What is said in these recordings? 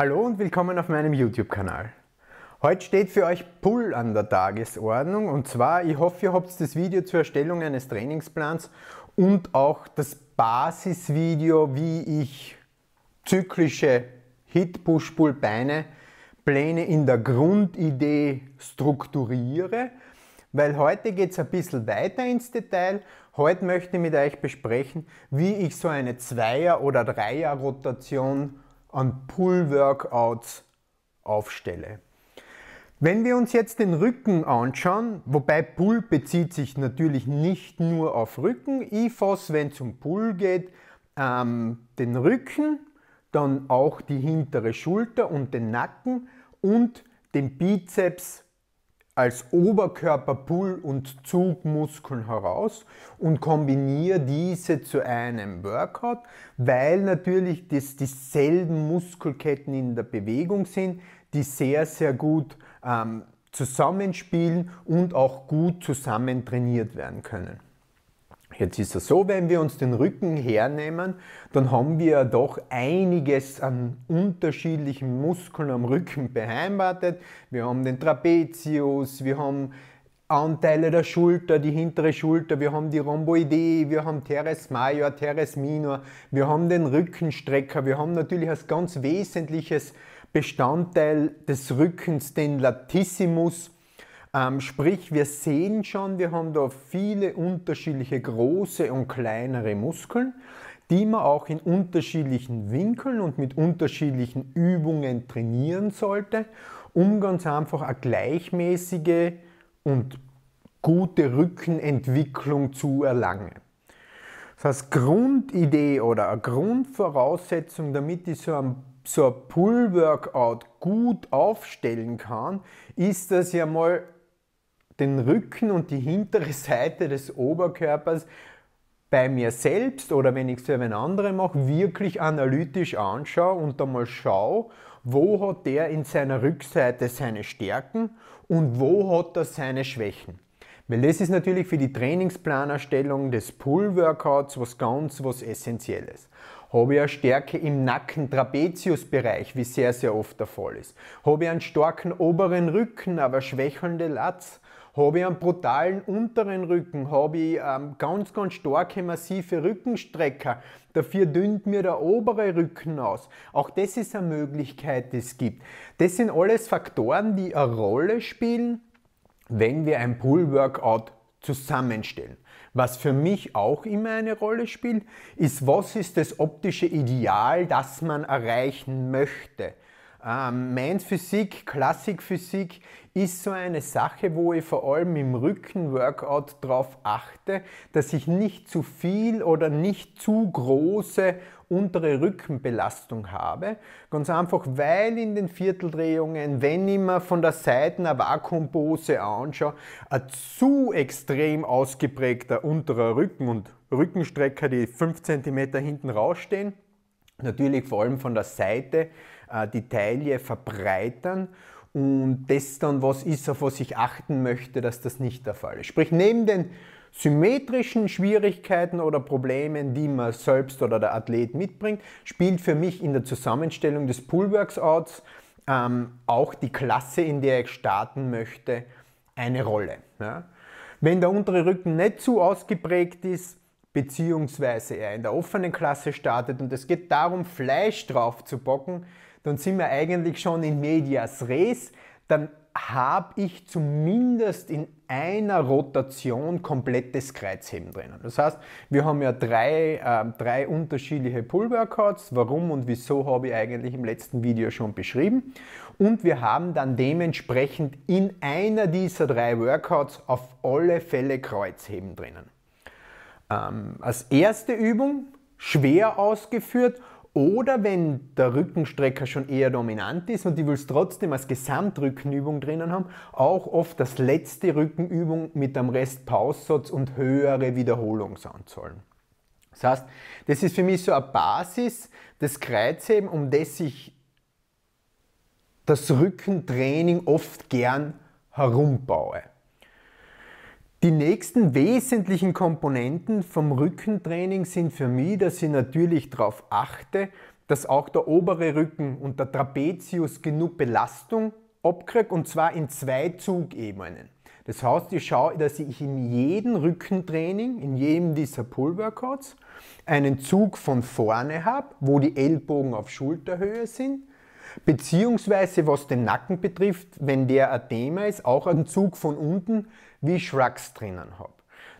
Hallo und willkommen auf meinem YouTube-Kanal. Heute steht für euch Pull an der Tagesordnung und zwar, ich hoffe, ihr habt das Video zur Erstellung eines Trainingsplans und auch das Basisvideo, wie ich zyklische Hit-Push-Pull-Beine Pläne in der Grundidee strukturiere, weil heute geht es ein bisschen weiter ins Detail. Heute möchte ich mit euch besprechen, wie ich so eine Zweier- oder Dreier-Rotation an Pull-Workouts aufstelle. Wenn wir uns jetzt den Rücken anschauen, wobei Pull bezieht sich natürlich nicht nur auf Rücken, IFOS, wenn es um Pull geht, ähm, den Rücken, dann auch die hintere Schulter und den Nacken und den Bizeps als Oberkörperpull- und Zugmuskeln heraus und kombiniere diese zu einem Workout, weil natürlich das dieselben Muskelketten in der Bewegung sind, die sehr, sehr gut ähm, zusammenspielen und auch gut zusammen trainiert werden können. Jetzt ist es so, wenn wir uns den Rücken hernehmen, dann haben wir doch einiges an unterschiedlichen Muskeln am Rücken beheimatet. Wir haben den Trapezius, wir haben Anteile der Schulter, die hintere Schulter, wir haben die Rhomboidee, wir haben Teres Major, Teres Minor, wir haben den Rückenstrecker, wir haben natürlich als ganz wesentliches Bestandteil des Rückens den Latissimus ähm, sprich, wir sehen schon, wir haben da viele unterschiedliche große und kleinere Muskeln, die man auch in unterschiedlichen Winkeln und mit unterschiedlichen Übungen trainieren sollte, um ganz einfach eine gleichmäßige und gute Rückenentwicklung zu erlangen. Das heißt, Grundidee oder eine Grundvoraussetzung, damit ich so ein, so ein Pull-Workout gut aufstellen kann, ist, dass ich einmal den Rücken und die hintere Seite des Oberkörpers bei mir selbst oder wenn ich es für einen anderen mache, wirklich analytisch anschaue und dann mal schaue, wo hat der in seiner Rückseite seine Stärken und wo hat er seine Schwächen. Weil das ist natürlich für die Trainingsplanerstellung des Pull-Workouts was ganz was Essentielles. Habe ich eine Stärke im Nacken-Trapezius-Bereich, wie sehr, sehr oft der Fall ist? Habe ich einen starken oberen Rücken, aber schwächelnde Latz? habe ich einen brutalen unteren Rücken, habe ich ähm, ganz, ganz starke, massive Rückenstrecker. Dafür dünnt mir der obere Rücken aus. Auch das ist eine Möglichkeit, die es gibt. Das sind alles Faktoren, die eine Rolle spielen, wenn wir ein Pull-Workout zusammenstellen. Was für mich auch immer eine Rolle spielt, ist, was ist das optische Ideal, das man erreichen möchte. Ähm, Mindphysik, Klassikphysik ist so eine Sache, wo ich vor allem im Rückenworkout darauf achte, dass ich nicht zu viel oder nicht zu große untere Rückenbelastung habe. Ganz einfach, weil in den Vierteldrehungen, wenn ich mir von der Seite eine Vakuumpose anschaue, ein zu extrem ausgeprägter unterer Rücken und Rückenstrecker, die 5 cm hinten rausstehen, natürlich vor allem von der Seite, äh, die Taille verbreitern und das dann was ist, auf was ich achten möchte, dass das nicht der Fall ist. Sprich, neben den symmetrischen Schwierigkeiten oder Problemen, die man selbst oder der Athlet mitbringt, spielt für mich in der Zusammenstellung des Pull-Workouts ähm, auch die Klasse, in der ich starten möchte, eine Rolle. Ja? Wenn der untere Rücken nicht zu ausgeprägt ist, beziehungsweise er in der offenen Klasse startet und es geht darum, Fleisch drauf zu bocken, dann sind wir eigentlich schon in medias res, dann habe ich zumindest in einer Rotation komplettes Kreuzheben drinnen. Das heißt, wir haben ja drei, äh, drei unterschiedliche Pull-Workouts, warum und wieso habe ich eigentlich im letzten Video schon beschrieben. Und wir haben dann dementsprechend in einer dieser drei Workouts auf alle Fälle Kreuzheben drinnen ähm, als erste Übung schwer ausgeführt oder wenn der Rückenstrecker schon eher dominant ist und die willst trotzdem als Gesamtrückenübung drinnen haben, auch oft als letzte Rückenübung mit einem Rest Paussatz und höhere Wiederholungsanzahlen. Das heißt, das ist für mich so eine Basis des Kreuzheben, um das sich das Rückentraining oft gern herumbaue. Die nächsten wesentlichen Komponenten vom Rückentraining sind für mich, dass ich natürlich darauf achte, dass auch der obere Rücken und der Trapezius genug Belastung abkriegt und zwar in zwei Zugebenen. Das heißt, ich schaue, dass ich in jedem Rückentraining, in jedem dieser Pull-Workouts, einen Zug von vorne habe, wo die Ellbogen auf Schulterhöhe sind, beziehungsweise was den Nacken betrifft, wenn der ein Thema ist, auch einen Zug von unten, wie Shrugs drinnen habe.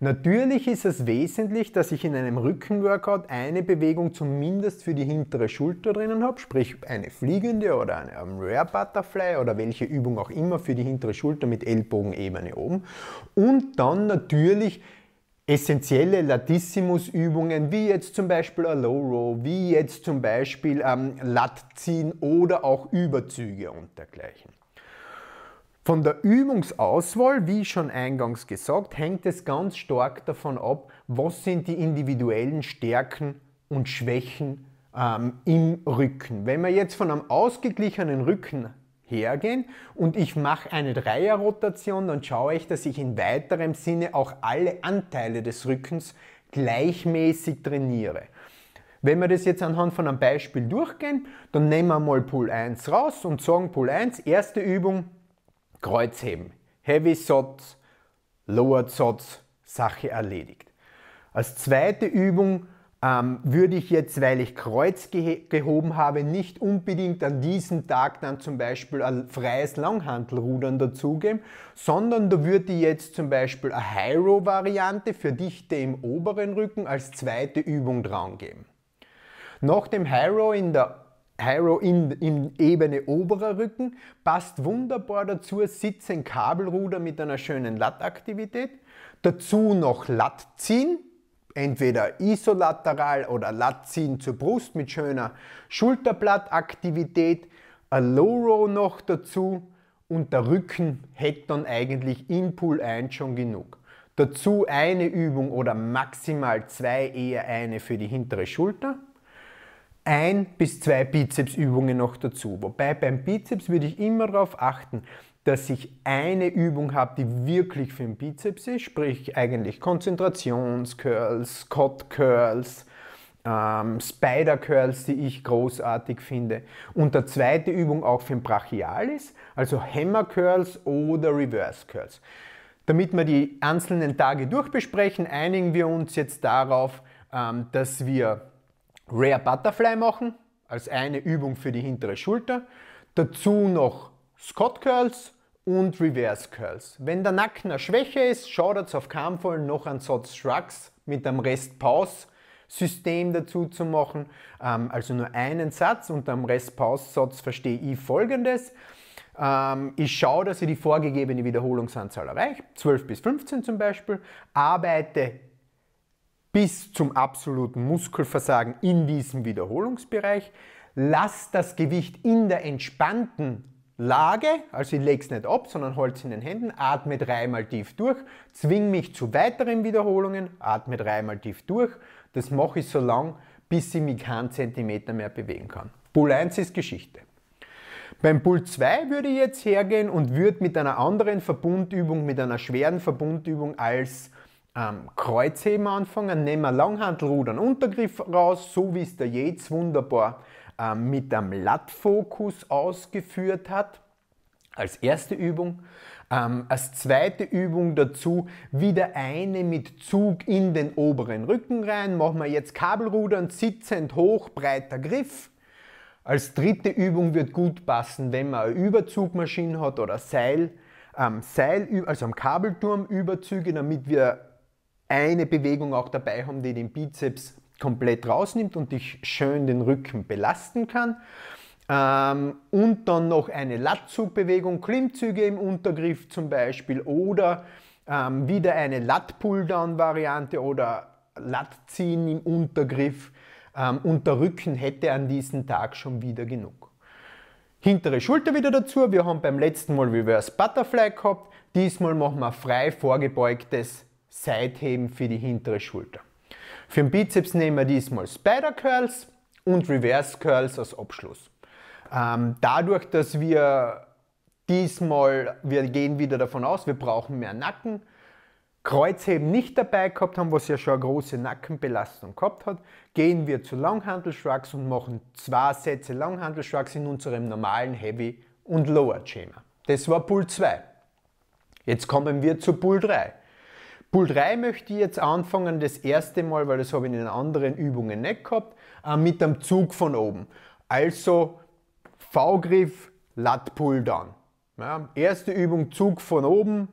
Natürlich ist es wesentlich, dass ich in einem Rückenworkout eine Bewegung zumindest für die hintere Schulter drinnen habe, sprich eine fliegende oder eine ähm, Rare Butterfly oder welche Übung auch immer für die hintere Schulter mit Ellbogenebene oben. Und dann natürlich essentielle Latissimus-Übungen, wie jetzt zum Beispiel ein Low Row, wie jetzt zum Beispiel ähm, Latziehen oder auch Überzüge und dergleichen. Von der Übungsauswahl, wie schon eingangs gesagt, hängt es ganz stark davon ab, was sind die individuellen Stärken und Schwächen ähm, im Rücken. Wenn wir jetzt von einem ausgeglichenen Rücken hergehen und ich mache eine Dreierrotation, dann schaue ich, dass ich in weiterem Sinne auch alle Anteile des Rückens gleichmäßig trainiere. Wenn wir das jetzt anhand von einem Beispiel durchgehen, dann nehmen wir mal Pull 1 raus und sagen Pull 1, erste Übung, Kreuzheben. Heavy Sots, Lower Sots, Sache erledigt. Als zweite Übung ähm, würde ich jetzt, weil ich Kreuz ge gehoben habe, nicht unbedingt an diesem Tag dann zum Beispiel ein freies Langhantelrudern dazugeben, sondern da würde ich jetzt zum Beispiel eine hyro Variante für Dichte im oberen Rücken als zweite Übung dran geben. Nach dem Hyro in der Hyro in, in Ebene oberer Rücken, passt wunderbar dazu, sitzen Kabelruder mit einer schönen Lattaktivität, dazu noch Latt ziehen, entweder isolateral oder Latt ziehen zur Brust mit schöner Schulterblattaktivität, a Low Row noch dazu und der Rücken hätte dann eigentlich in Pull 1 schon genug. Dazu eine Übung oder maximal zwei, eher eine für die hintere Schulter ein bis zwei Bizepsübungen noch dazu. Wobei beim Bizeps würde ich immer darauf achten, dass ich eine Übung habe, die wirklich für den Bizeps ist, sprich eigentlich Konzentrationscurls, Cot Curls, ähm, Spider Curls, die ich großartig finde. Und der zweite Übung auch für den Brachialis, also Hammer Curls oder Reverse Curls. Damit wir die einzelnen Tage durchbesprechen, einigen wir uns jetzt darauf, ähm, dass wir Rare Butterfly machen, als eine Übung für die hintere Schulter. Dazu noch Scott Curls und Reverse Curls. Wenn der Nacken eine Schwäche ist, schaut jetzt auf Kampfvoll noch einen Satz Shrugs mit einem Rest Pause System dazu zu machen. Ähm, also nur einen Satz und am Rest Pause Satz verstehe ich folgendes. Ähm, ich schaue, dass ich die vorgegebene Wiederholungsanzahl erreiche, 12 bis 15 zum Beispiel, arbeite bis zum absoluten Muskelversagen in diesem Wiederholungsbereich. Lass das Gewicht in der entspannten Lage, also ich lege es nicht ab, sondern halte es in den Händen, atme dreimal tief durch, zwing mich zu weiteren Wiederholungen, atme dreimal tief durch. Das mache ich so lang, bis ich mich keinen Zentimeter mehr bewegen kann. Pull 1 ist Geschichte. Beim Pull 2 würde ich jetzt hergehen und würde mit einer anderen Verbundübung, mit einer schweren Verbundübung als ähm, Kreuzheben anfangen, nehmen wir Langhandelrudern Untergriff raus, so wie es der Yates wunderbar ähm, mit einem Lattfokus ausgeführt hat, als erste Übung. Ähm, als zweite Übung dazu wieder eine mit Zug in den oberen Rücken rein. Machen wir jetzt Kabelrudern, sitzend hoch, breiter Griff. Als dritte Übung wird gut passen, wenn man eine Überzugmaschine hat oder Seil, ähm, Seil also am Kabelturm Überzüge, damit wir eine Bewegung auch dabei haben, die den Bizeps komplett rausnimmt und dich schön den Rücken belasten kann. Ähm, und dann noch eine Lattzugbewegung, Klimmzüge im Untergriff zum Beispiel oder ähm, wieder eine Lat-Pulldown-Variante oder Latziehen im Untergriff. Ähm, und der Rücken hätte an diesem Tag schon wieder genug. Hintere Schulter wieder dazu. Wir haben beim letzten Mal Reverse Butterfly gehabt. Diesmal machen wir frei vorgebeugtes Seitheben für die hintere Schulter. Für den Bizeps nehmen wir diesmal Spider Curls und Reverse Curls als Abschluss. Ähm, dadurch, dass wir diesmal, wir gehen wieder davon aus, wir brauchen mehr Nacken, Kreuzheben nicht dabei gehabt haben, was ja schon eine große Nackenbelastung gehabt hat, gehen wir zu Langhantelschwags und machen zwei Sätze Langhantelschwags in unserem normalen Heavy- und Lower-Schema. Das war Pull 2. Jetzt kommen wir zu Pull 3. Pull 3 möchte ich jetzt anfangen, das erste Mal, weil das habe ich in den anderen Übungen nicht gehabt, äh, mit dem Zug von oben. Also V-Griff, Lat Pull Down. Ja, erste Übung, Zug von oben,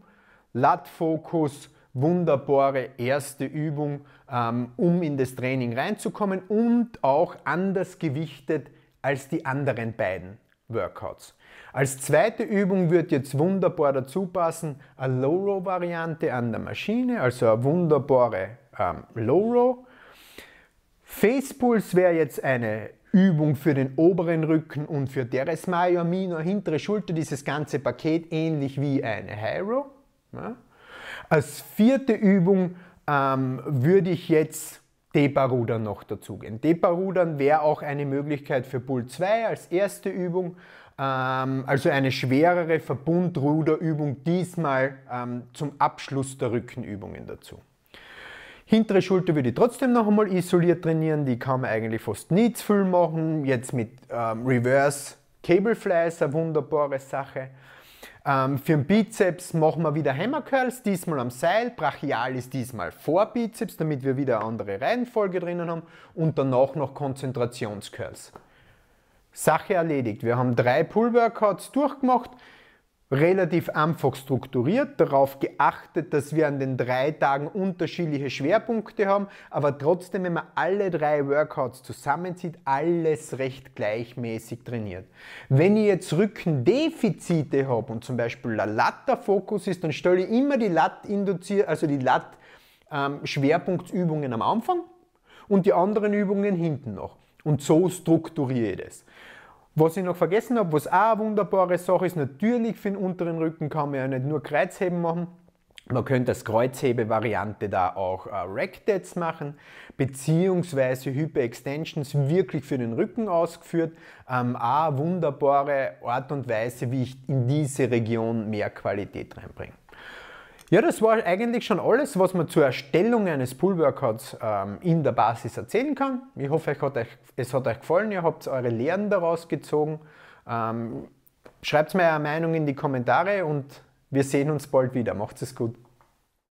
Lat Fokus, wunderbare erste Übung, ähm, um in das Training reinzukommen und auch anders gewichtet als die anderen beiden. Workouts. Als zweite Übung wird jetzt wunderbar dazu passen, eine Low-Row-Variante an der Maschine, also eine wunderbare ähm, Low-Row. Face Pulse wäre jetzt eine Übung für den oberen Rücken und für deres major minor, hintere Schulter, dieses ganze Paket, ähnlich wie eine High Row. Ja. Ne? Als vierte Übung ähm, würde ich jetzt Depa-Rudern noch dazu gehen. Depa-Rudern wäre auch eine Möglichkeit für Pull 2 als erste Übung, ähm, also eine schwerere Verbundruderübung, diesmal ähm, zum Abschluss der Rückenübungen dazu. Hintere Schulter würde ich trotzdem noch einmal isoliert trainieren, die kann man eigentlich fast nie zu viel machen. Jetzt mit ähm, Reverse Cablefly ist eine wunderbare Sache. Ähm, für den Bizeps machen wir wieder Hammer Curls, diesmal am Seil. Brachial ist diesmal vor Bizeps, damit wir wieder eine andere Reihenfolge drinnen haben. Und danach noch Konzentrationscurls. Sache erledigt. Wir haben drei Pull-Workouts durchgemacht relativ einfach strukturiert, darauf geachtet, dass wir an den drei Tagen unterschiedliche Schwerpunkte haben, aber trotzdem, wenn man alle drei Workouts zusammenzieht, alles recht gleichmäßig trainiert. Wenn ich jetzt Rückendefizite habe und zum Beispiel der latta ist, dann stelle ich immer die Lat-Induzier, also die Lat-Schwerpunktsübungen ähm, am Anfang und die anderen Übungen hinten noch. Und so strukturiere ich das. Was ich noch vergessen habe, was auch eine wunderbare Sache ist, natürlich für den unteren Rücken kann man ja nicht nur Kreuzheben machen, man könnte als Kreuzhebe-Variante da auch äh, Rackdets machen, beziehungsweise Hyper-Extensions wirklich für den Rücken ausgeführt. Ähm, auch wunderbare Art und Weise, wie ich in diese Region mehr Qualität reinbringe. Ja, das war eigentlich schon alles, was man zur Erstellung eines Pull-Workouts ähm, in der Basis erzählen kann. Ich hoffe, euch hat euch, es hat euch gefallen, ihr habt eure Lehren daraus gezogen. Ähm, schreibt mir eure Meinung in die Kommentare und wir sehen uns bald wieder. Macht es gut.